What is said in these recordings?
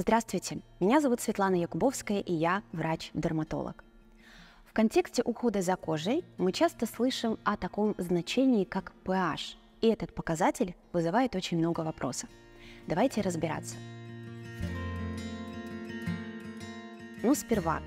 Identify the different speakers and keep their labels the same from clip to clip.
Speaker 1: Здравствуйте, меня зовут Светлана Якубовская, и я врач-дерматолог. В контексте ухода за кожей мы часто слышим о таком значении, как pH, и этот показатель вызывает очень много вопросов. Давайте разбираться. Ну, сперва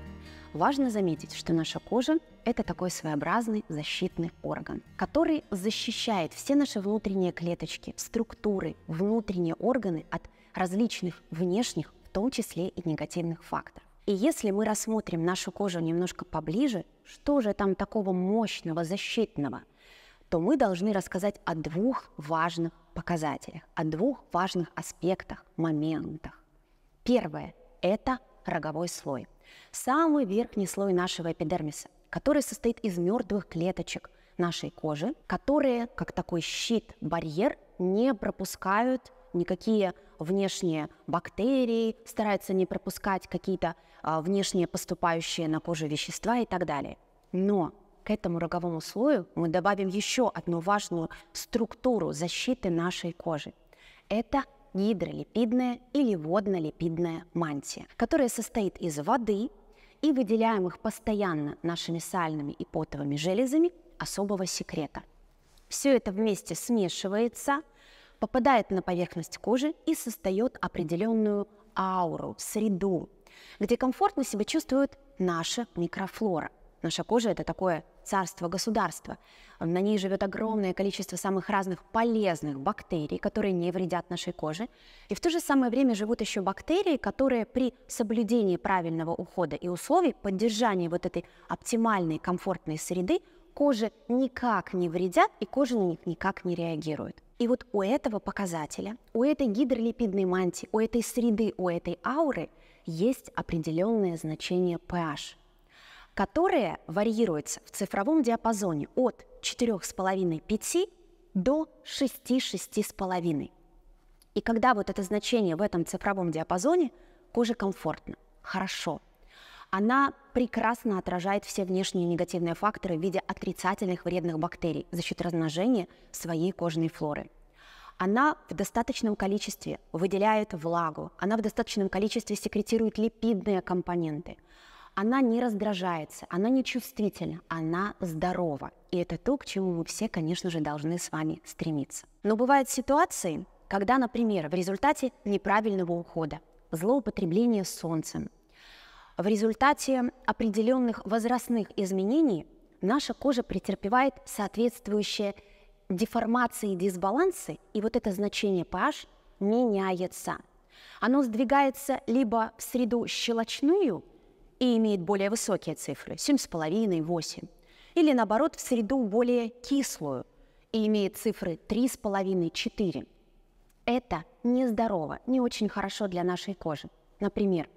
Speaker 1: важно заметить, что наша кожа – это такой своеобразный защитный орган, который защищает все наши внутренние клеточки, структуры, внутренние органы от различных внешних том числе и негативных факторов. И если мы рассмотрим нашу кожу немножко поближе, что же там такого мощного, защитного, то мы должны рассказать о двух важных показателях, о двух важных аспектах, моментах. Первое – это роговой слой. Самый верхний слой нашего эпидермиса, который состоит из мертвых клеточек нашей кожи, которые, как такой щит, барьер, не пропускают никакие внешние бактерии, старается не пропускать какие-то а, внешние поступающие на кожу вещества и так далее. Но к этому роговому слою мы добавим еще одну важную структуру защиты нашей кожи. Это гидролипидная или воднолипидная мантия, которая состоит из воды и выделяемых постоянно нашими сальными и потовыми железами особого секрета. Все это вместе смешивается – попадает на поверхность кожи и создает определенную ауру, среду, где комфортно себя чувствует наша микрофлора. Наша кожа – это такое царство-государство. На ней живет огромное количество самых разных полезных бактерий, которые не вредят нашей коже. И в то же самое время живут еще бактерии, которые при соблюдении правильного ухода и условий, поддержании вот этой оптимальной комфортной среды, коже никак не вредят и кожа на них никак не реагирует. И вот у этого показателя, у этой гидролипидной мантии, у этой среды, у этой ауры есть определенное значение pH, которое варьируется в цифровом диапазоне от 4,5-5 до 6-6,5. И когда вот это значение в этом цифровом диапазоне, коже комфортно, хорошо. Она прекрасно отражает все внешние негативные факторы в виде отрицательных вредных бактерий за счет размножения своей кожной флоры. Она в достаточном количестве выделяет влагу, она в достаточном количестве секретирует липидные компоненты, она не раздражается, она не чувствительна, она здорова. И это то, к чему мы все, конечно же, должны с вами стремиться. Но бывают ситуации, когда, например, в результате неправильного ухода, злоупотребления солнцем, в результате определенных возрастных изменений наша кожа претерпевает соответствующие деформации и дисбалансы, и вот это значение pH меняется. Оно сдвигается либо в среду щелочную и имеет более высокие цифры, 7,5, 8, или наоборот в среду более кислую и имеет цифры 3,5, 4. Это нездорово, не очень хорошо для нашей кожи. Например,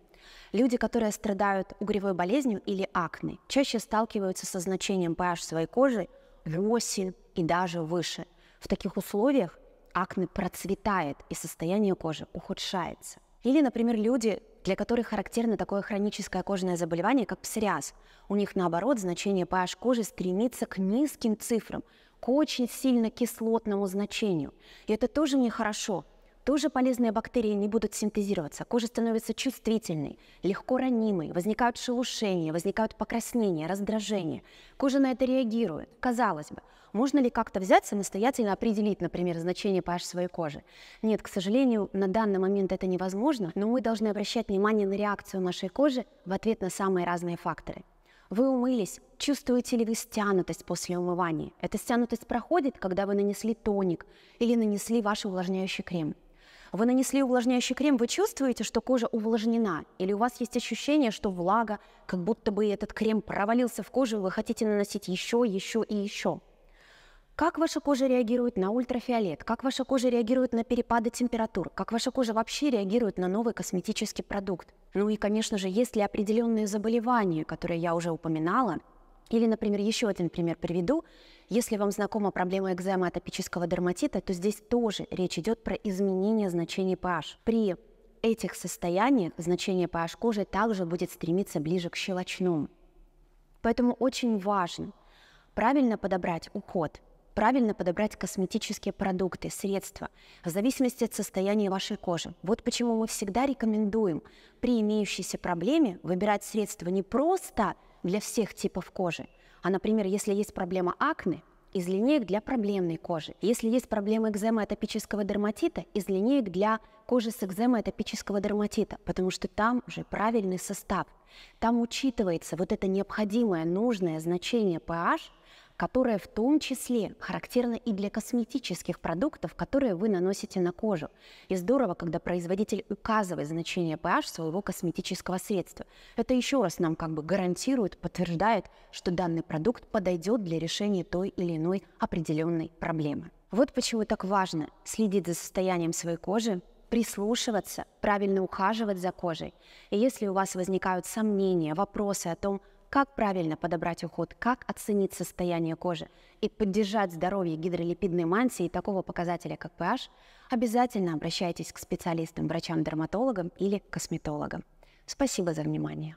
Speaker 1: люди, которые страдают угревой болезнью или акне, чаще сталкиваются со значением pH своей кожи 8, и даже выше. В таких условиях акне процветает и состояние кожи ухудшается. Или, например, люди, для которых характерно такое хроническое кожное заболевание, как псориаз. У них, наоборот, значение pH кожи стремится к низким цифрам, к очень сильно кислотному значению. И это тоже нехорошо, тоже полезные бактерии не будут синтезироваться. Кожа становится чувствительной, легко ранимой, возникают шелушения, возникают покраснения, раздражения. Кожа на это реагирует. Казалось бы, можно ли как-то взять самостоятельно определить, например, значение pH своей кожи? Нет, к сожалению, на данный момент это невозможно, но мы должны обращать внимание на реакцию нашей кожи в ответ на самые разные факторы. Вы умылись, чувствуете ли вы стянутость после умывания? Эта стянутость проходит, когда вы нанесли тоник или нанесли ваш увлажняющий крем. Вы нанесли увлажняющий крем, вы чувствуете, что кожа увлажнена? Или у вас есть ощущение, что влага, как будто бы этот крем провалился в кожу, и вы хотите наносить еще, еще и еще? Как ваша кожа реагирует на ультрафиолет? Как ваша кожа реагирует на перепады температур? Как ваша кожа вообще реагирует на новый косметический продукт? Ну и, конечно же, есть ли определенные заболевания, которые я уже упоминала, или, например, еще один пример приведу. Если вам знакома проблема экзема атопического дерматита, то здесь тоже речь идет про изменение значения pH. При этих состояниях значение pH кожи также будет стремиться ближе к щелочному. Поэтому очень важно правильно подобрать уход, правильно подобрать косметические продукты, средства, в зависимости от состояния вашей кожи. Вот почему мы всегда рекомендуем при имеющейся проблеме выбирать средства не просто для всех типов кожи – а, например, если есть проблема акне, из линеек для проблемной кожи. Если есть проблемы экземы атопического дерматита, из линеек для кожи с экземой атопического дерматита, потому что там уже правильный состав. Там учитывается вот это необходимое, нужное значение pH – которая в том числе характерна и для косметических продуктов, которые вы наносите на кожу. И здорово, когда производитель указывает значение pH своего косметического средства. Это еще раз нам как бы гарантирует, подтверждает, что данный продукт подойдет для решения той или иной определенной проблемы. Вот почему так важно следить за состоянием своей кожи, прислушиваться, правильно ухаживать за кожей. И если у вас возникают сомнения, вопросы о том, как правильно подобрать уход, как оценить состояние кожи и поддержать здоровье гидролипидной мантии и такого показателя, как pH, обязательно обращайтесь к специалистам, врачам-дерматологам или косметологам. Спасибо за внимание.